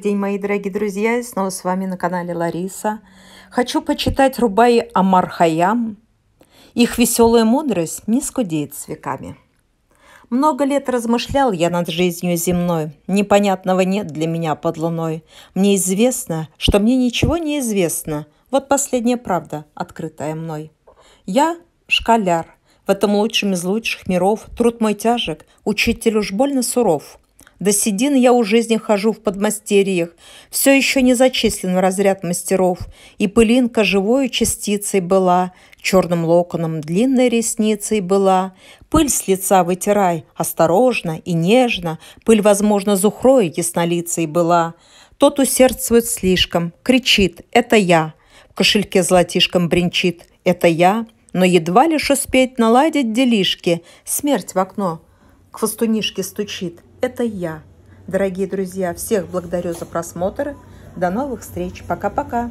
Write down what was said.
день, мои дорогие друзья! И снова с вами на канале Лариса. Хочу почитать Рубаи Амар Хаям. Их веселая мудрость не скудеет с веками. Много лет размышлял я над жизнью земной. Непонятного нет для меня под луной. Мне известно, что мне ничего не известно. Вот последняя правда, открытая мной. Я шкаляр. В этом лучшем из лучших миров. Труд мой тяжек, учитель уж больно суров – до седин я у жизни хожу в подмастерьях, все еще не зачислен в разряд мастеров, и пылинка живой частицей была, черным локоном длинной ресницей была. Пыль с лица вытирай, осторожно и нежно, пыль, возможно, зухрой яснолицей была. Тот усердствует слишком, кричит «это я», в кошельке золотишком бренчит «это я», но едва лишь успеть наладить делишки, смерть в окно к фастунишке стучит – это я. Дорогие друзья, всех благодарю за просмотр. До новых встреч. Пока-пока.